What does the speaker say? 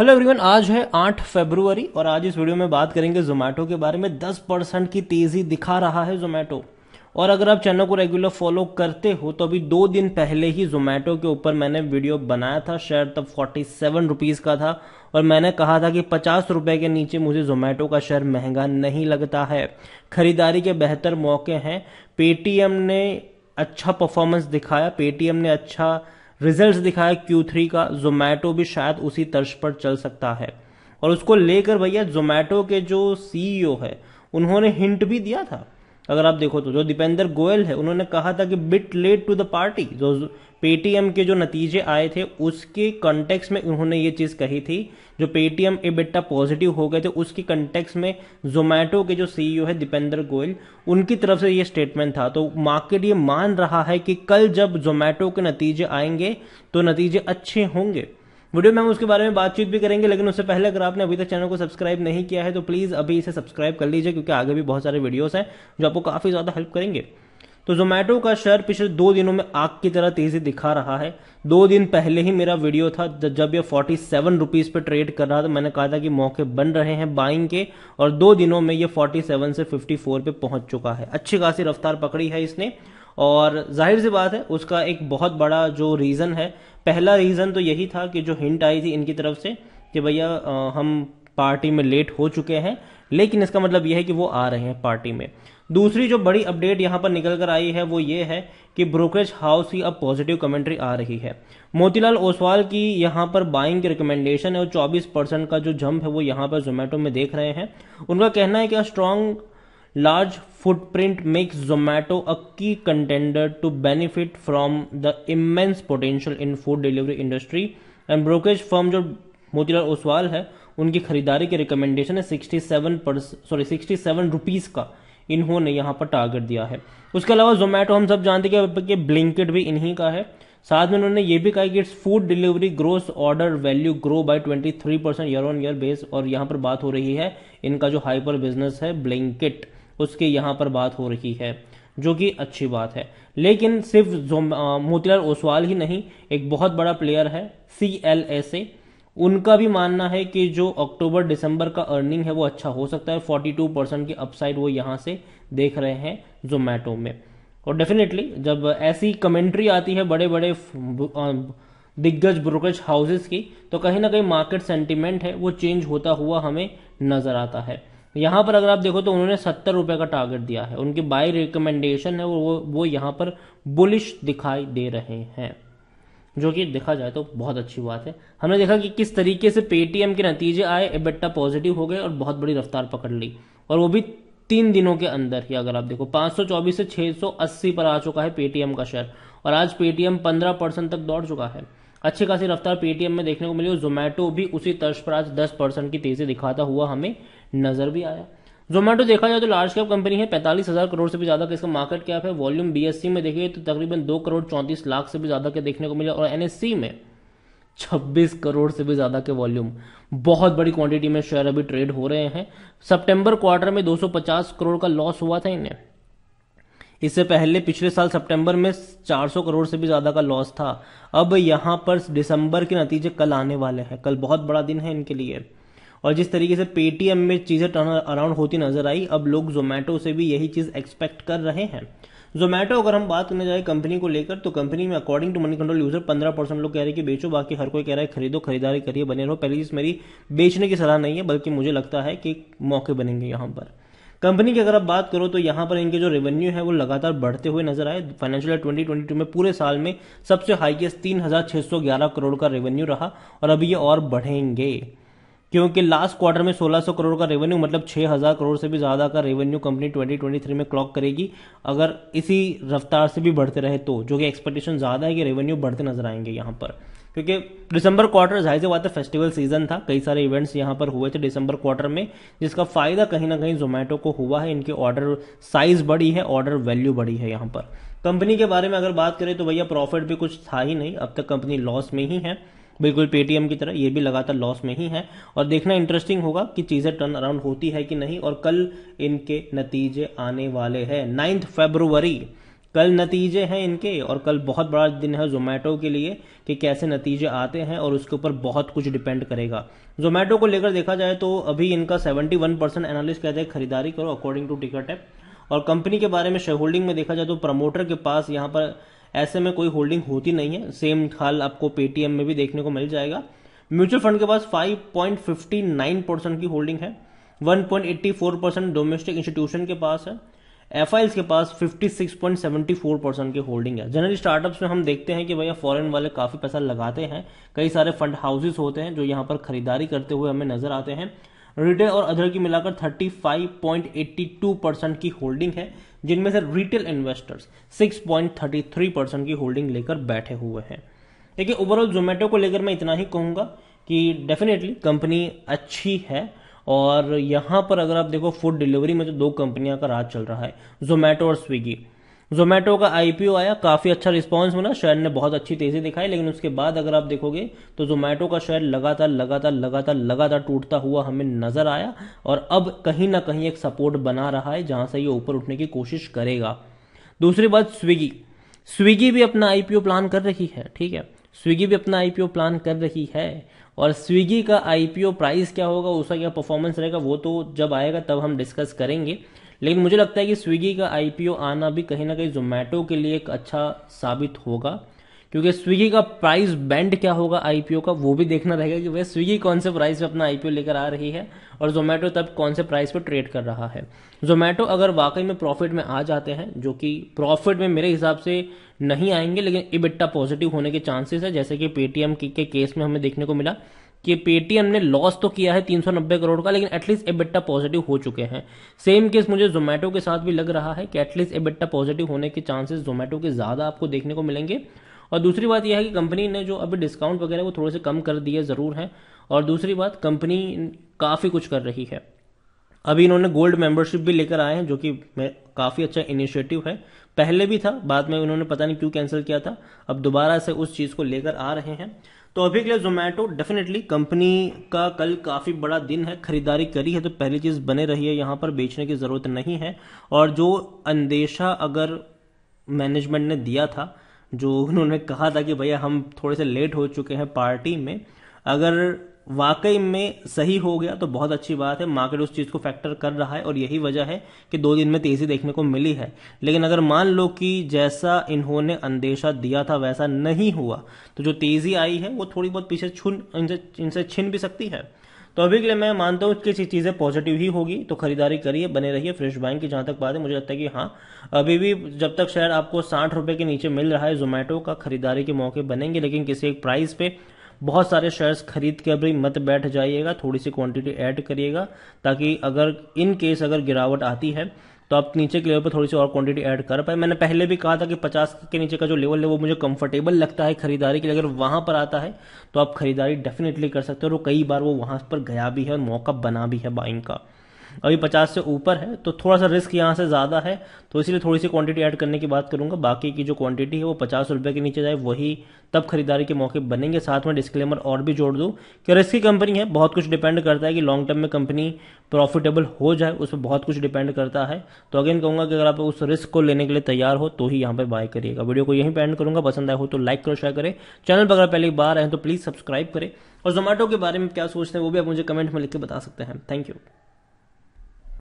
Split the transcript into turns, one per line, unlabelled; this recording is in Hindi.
हेलो एवरीवन आज है 8 फरवरी और आज इस वीडियो में बात करेंगे जोमेटो के बारे में 10 परसेंट की तेज़ी दिखा रहा है जोमेटो और अगर आप चैनल को रेगुलर फॉलो करते हो तो अभी दो दिन पहले ही जोमेटो के ऊपर मैंने वीडियो बनाया था शेयर तब फोर्टी सेवन रुपीज़ का था और मैंने कहा था कि पचास रुपए के नीचे मुझे जोमेटो का शेयर महंगा नहीं लगता है खरीदारी के बेहतर मौके हैं पेटीएम ने अच्छा परफॉर्मेंस दिखाया पेटीएम ने अच्छा रिजल्ट्स दिखाया Q3 का जोमेटो भी शायद उसी तर्ज पर चल सकता है और उसको लेकर भैया जोमेटो के जो सीईओ e है उन्होंने हिंट भी दिया था अगर आप देखो तो जो दीपेंद्र गोयल है उन्होंने कहा था कि bit late to the party जो पेटीएम के जो नतीजे आए थे उसके कंटेक्स में उन्होंने ये चीज़ कही थी जो पेटीएम ए बिट्टा पॉजिटिव हो गए थे उसके कंटेक्स में जोमेटो के जो सीईओ है दीपेंद्र गोयल उनकी तरफ से ये स्टेटमेंट था तो मार्केट ये मान रहा है कि कल जब जोमैटो के नतीजे आएंगे तो नतीजे अच्छे होंगे वीडियो में हम उसके बारे में बातचीत भी करेंगे लेकिन उससे पहले अगर आपने अभी तक चैनल को सब्सक्राइब नहीं किया है तो प्लीज़ अभी इसे सब्सक्राइब कर लीजिए क्योंकि आगे भी बहुत सारे वीडियोस हैं जो आपको काफ़ी ज़्यादा हेल्प करेंगे तो जोमेटो का शेयर पिछले दो दिनों में आग की तरह तेजी दिखा रहा है दो दिन पहले ही मेरा वीडियो था जब ये फोर्टी सेवन रुपीज़ पर ट्रेड कर रहा था मैंने कहा था कि मौके बन रहे हैं बाइंग के और दो दिनों में ये फोर्टी सेवन से फिफ्टी फोर पे पहुंच चुका है अच्छी खासी रफ्तार पकड़ी है इसने और जाहिर सी बात है उसका एक बहुत बड़ा जो रीज़न है पहला रीज़न तो यही था कि जो हिंट आई थी इनकी तरफ से कि भैया हम पार्टी में लेट हो चुके हैं लेकिन इसका मतलब यह है कि वो आ रहे हैं पार्टी में दूसरी जो बड़ी अपडेट यहाँ पर निकल कर आई है वो ये है कि ब्रोकरेज हाउस की अब पॉजिटिव कमेंट्री आ रही है मोतीलाल ओसवाल की यहाँ पर बाइंग की रिकमेंडेशन है और 24 परसेंट का जो जंप है वो यहाँ पर जोमेटो में देख रहे हैं उनका कहना है कि strong large footprint makes Zomato a key contender to benefit from the immense potential in food delivery industry and brokerage firm जो मोतीलाल ओसवाल है उनकी खरीदारी के रिकमेंडेशन है sixty seven sorry sixty seven rupees का इन्होंने यहाँ पर टारगेट दिया है उसके अलावा जोमैटो हम सब जानते हैं कि ब्लिंकेट भी इन्हीं का है साथ में उन्होंने ये भी कहा कि its food delivery gross order value grow by 23 percent year on year base और यहाँ पर बात हो रही है इनका जो हाइपर बिजनेस है ब्लिंकेट उसके यहाँ पर बात हो रही है जो कि अच्छी बात है लेकिन सिर्फ मोतीलाल ओसवाल ही नहीं एक बहुत बड़ा प्लेयर है सी एल एस ए उनका भी मानना है कि जो अक्टूबर दिसंबर का अर्निंग है वो अच्छा हो सकता है 42 परसेंट की अपसाइड वो यहाँ से देख रहे हैं जोमेटो में और डेफिनेटली जब ऐसी कमेंट्री आती है बड़े बड़े दिग्गज ब्रोकरेज हाउसेस की तो कहीं ना कहीं मार्केट सेंटिमेंट है वो चेंज होता हुआ हमें नज़र आता है यहाँ पर अगर आप देखो तो उन्होंने सत्तर रुपए का टारगेट दिया है उनकी बाई रिकमेंडेशन है वो वो यहाँ पर बुलिश दिखाई दे रहे हैं जो कि देखा जाए तो बहुत अच्छी बात है हमने देखा कि किस तरीके से पेटीएम के नतीजे आए एबेटा पॉजिटिव हो गए और बहुत बड़ी रफ्तार पकड़ ली और वो भी तीन दिनों के अंदर ही अगर आप देखो 524 से 680 पर आ चुका है पेटीएम का शेयर और आज पेटीएम 15 परसेंट तक दौड़ चुका है अच्छी खासी रफ्तार पेटीएम में देखने को मिली और जोमेटो भी उसी तर्ज पर आज दस परसेंट की तेजी दिखाता हुआ हमें नजर भी आया जोमेटो देखा जाए तो लार्ज कैप कंपनी है पैंतालीस हजार करोड़ से भी ज्यादा का इसका मार्केट कैप है वॉल्यूम बीएससी में देखिए तो तकरीबन दो करोड़ चौंतीस लाख से भी ज्यादा के देखने को मिले और एनएससी में छब्बीस करोड़ से भी ज़्यादा के वॉल्यूम बहुत बड़ी क्वांटिटी में शेयर अभी ट्रेड हो रहे हैं सितंबर क्वार्टर में 250 करोड़ का लॉस हुआ था इन्हें इससे पहले पिछले साल सितंबर में 400 करोड़ से भी ज़्यादा का लॉस था अब यहाँ पर दिसंबर के नतीजे कल आने वाले हैं कल बहुत बड़ा दिन है इनके लिए और जिस तरीके से पेटीएम में चीज़ें टर्न अराउंड होती नजर आई अब लोग जोमेटो से भी यही चीज़ एक्सपेक्ट कर रहे हैं जोमेटो अगर हम बात करने जाए कंपनी को लेकर तो कंपनी में according to Moneycontrol user पंद्रह परसेंट लोग कह रहे हैं कि बेचो बाकी हर कोई कह रहा है खरीदो खरीदारी करिए बने रहो पहली चीज़ मेरी बेचने की सलाह नहीं है बल्कि मुझे लगता है कि मौके बनेंगे यहाँ पर कंपनी की अगर आप बात करो तो यहां पर इनके जो रेवेन्यू है वो लगातार बढ़ते हुए नजर आए फाइनेंशियल ईयर टू में पूरे साल में सबसे हाईएस्ट ग्यारह करोड़ का रेवेन्यू रहा और अभी ये और बढ़ेंगे क्योंकि लास्ट क्वार्टर में 1600 करोड़ का रेवेन्यू मतलब 6000 करोड़ से भी ज़्यादा का रेवेन्यू कंपनी 2023 में क्लॉक करेगी अगर इसी रफ्तार से भी बढ़ते रहे तो जो कि एक्सपेक्टेशन ज़्यादा है कि रेवेन्यू बढ़ते नजर आएंगे यहां पर क्योंकि दिसंबर क्वार्टर जाहिर से बात है फेस्टिवल सीजन था कई सारे इवेंट्स यहाँ पर हुए थे दिसंबर क्वार्टर में जिसका फायदा कहीं ना कहीं जोमेटो को हुआ है इनकी ऑर्डर साइज बढ़ी है ऑर्डर वैल्यू बढ़ी है यहाँ पर कंपनी के बारे में अगर बात करें तो भैया प्रॉफिट भी कुछ था ही नहीं अब तक कंपनी लॉस में ही है बिल्कुल पेटीएम की तरह ये भी लगातार लॉस में ही है और देखना इंटरेस्टिंग होगा कि चीज़ें टर्न अराउंड होती है कि नहीं और कल इनके नतीजे आने वाले हैं नाइन्थ फेब्रुवरी कल नतीजे हैं इनके और कल बहुत बड़ा दिन है जोमेटो के लिए कि कैसे नतीजे आते हैं और उसके ऊपर बहुत कुछ डिपेंड करेगा जोमेटो को लेकर देखा जाए तो अभी इनका 71 परसेंट एनालिस्ट कहते हैं खरीदारी करो अकॉर्डिंग टू टिकट ऐप और कंपनी के बारे में शेयर होल्डिंग में देखा जाए तो प्रमोटर के पास यहाँ पर ऐसे में कोई होल्डिंग होती नहीं है सेम हाल आपको पेटीएम में भी देखने को मिल जाएगा म्यूचुअल फंड के पास 5.59 परसेंट की होल्डिंग है 1.84 परसेंट डोमेस्टिक इंस्टीट्यूशन के पास है एफ के पास 56.74 परसेंट की होल्डिंग है जनरली स्टार्टअप्स में हम देखते हैं कि भैया फॉरेन वाले काफ़ी पैसा लगाते हैं कई सारे फंड हाउसेस होते हैं जो यहाँ पर खरीदारी करते हुए हमें नजर आते हैं रिटेल और अदर की मिलाकर 35.82 परसेंट की होल्डिंग है जिनमें से रिटेल इन्वेस्टर्स 6.33 परसेंट की होल्डिंग लेकर बैठे हुए हैं देखिए ओवरऑल जोमेटो को लेकर मैं इतना ही कहूंगा कि डेफिनेटली कंपनी अच्छी है और यहां पर अगर आप देखो फूड डिलीवरी में तो दो कंपनियां का राज चल रहा है जोमेटो और स्विगी जोमेटो का आईपीओ आया काफ़ी अच्छा रिस्पांस मिला शेयर ने बहुत अच्छी तेज़ी दिखाई लेकिन उसके बाद अगर आप देखोगे तो जोमेटो का शेयर लगातार लगातार लगातार लगातार टूटता हुआ हमें नज़र आया और अब कहीं ना कहीं एक सपोर्ट बना रहा है जहां से ये ऊपर उठने की कोशिश करेगा दूसरी बात स्विगी स्विगी भी अपना आईपीओ प्लान कर रही है ठीक है स्विगी भी अपना आईपीओ प्लान कर रही है और स्विगी का आईपीओ प्राइस क्या होगा उसका क्या परफॉर्मेंस रहेगा वो तो जब आएगा तब हम डिस्कस करेंगे लेकिन मुझे लगता है कि स्विगी का आईपीओ आना भी कहीं ना कहीं जोमेटो के लिए एक अच्छा साबित होगा क्योंकि स्विगी का प्राइस बैंड क्या होगा आईपीओ का वो भी देखना रहेगा कि वह स्विगी कौन से प्राइस में अपना आईपीओ लेकर आ रही है और जोमेटो तब कौन से प्राइस पर ट्रेड कर रहा है जोमेटो अगर वाकई में प्रॉफिट में आ जाते हैं जो कि प्रॉफिट में मेरे हिसाब से नहीं आएंगे लेकिन इबिट्टा पॉजिटिव होने के चांसेस है जैसे कि पेटीएम के, के केस में हमें देखने को मिला कि पेटीएम ने लॉस तो किया है 390 करोड़ का लेकिन एटलीस्ट एबिट्टा पॉजिटिव हो चुके हैं सेम केस मुझे जोमेटो के साथ भी लग रहा है कि एटलीस्ट एबिट्टा पॉजिटिव होने के चांसेस जोमेटो के ज़्यादा आपको देखने को मिलेंगे और दूसरी बात यह है कि कंपनी ने जो अभी डिस्काउंट वगैरह वो थोड़े से कम कर दिए ज़रूर हैं और दूसरी बात कंपनी काफ़ी कुछ कर रही है अभी इन्होंने गोल्ड मेंबरशिप भी लेकर आए हैं जो कि काफ़ी अच्छा इनिशिएटिव है पहले भी था बाद में उन्होंने पता नहीं क्यों कैंसिल किया था अब दोबारा से उस चीज़ को लेकर आ रहे हैं तो अभी के लिए जोमेटो डेफिनेटली कंपनी का कल काफ़ी बड़ा दिन है खरीदारी करी है तो पहली चीज़ बने रही है यहाँ पर बेचने की ज़रूरत नहीं है और जो अंदेशा अगर मैनेजमेंट ने दिया था जो उन्होंने कहा था कि भैया हम थोड़े से लेट हो चुके हैं पार्टी में अगर वाकई में सही हो गया तो बहुत अच्छी बात है मार्केट उस चीज़ को फैक्टर कर रहा है और यही वजह है कि दो दिन में तेज़ी देखने को मिली है लेकिन अगर मान लो कि जैसा इन्होंने अंदेशा दिया था वैसा नहीं हुआ तो जो तेज़ी आई है वो थोड़ी बहुत पीछे छुन इनसे इनसे छिन भी सकती है तो अभी के लिए मैं मानता हूँ किसी चीज़ें पॉजिटिव ही होगी तो खरीदारी करिए बने रहिए फ्रेश बाइंग की जहाँ तक बात है मुझे लगता है कि हाँ अभी भी जब तक शेयर आपको साठ रुपये के नीचे मिल रहा है जोमेटो का खरीदारी के मौके बनेंगे लेकिन किसी एक प्राइस पे बहुत सारे शेयर्स खरीद के अभी मत बैठ जाइएगा थोड़ी सी क्वांटिटी ऐड करिएगा ताकि अगर इन केस अगर गिरावट आती है तो आप नीचे के लेवल पर थोड़ी सी और क्वांटिटी ऐड कर पाए मैंने पहले भी कहा था कि पचास के नीचे का जो लेवल है वो मुझे कंफर्टेबल लगता है खरीदारी के लिए अगर वहाँ पर आता है तो आप खरीदारी डेफिनेटली कर सकते हो और कई बार वो वहाँ पर गया भी है और मौका बना भी है बाइंग का अभी पचास से ऊपर है तो थोड़ा सा रिस्क यहाँ से ज़्यादा है तो इसलिए थोड़ी सी क्वांटिटी ऐड करने की बात करूँगा बाकी की जो क्वांटिटी है वो पचास रुपये के नीचे जाए वही तब खरीदारी के मौके बनेंगे साथ में डिस्क्लेमर और भी जोड़ दूँ कि रिस्क की कंपनी है बहुत कुछ डिपेंड करता है कि लॉन्ग टर्म में कंपनी प्रॉफिटेबल हो जाए उस पर बहुत कुछ डिपेंड करता है तो अगेन कहूँगा कि अगर आप उस रिस्क को लेने के लिए तैयार हो तो ही यहाँ पर बाय करिएगा वीडियो को यहीं पेंड करूँगा पसंद आया हो तो लाइक करो शेयर करें चैनल पर अगर पहली बार आए तो प्लीज़ सब्सक्राइब करें और जोमेटो के बारे में क्या सोचते हैं वो भी आप मुझे कमेंट में लिख के बता सकते हैं थैंक यू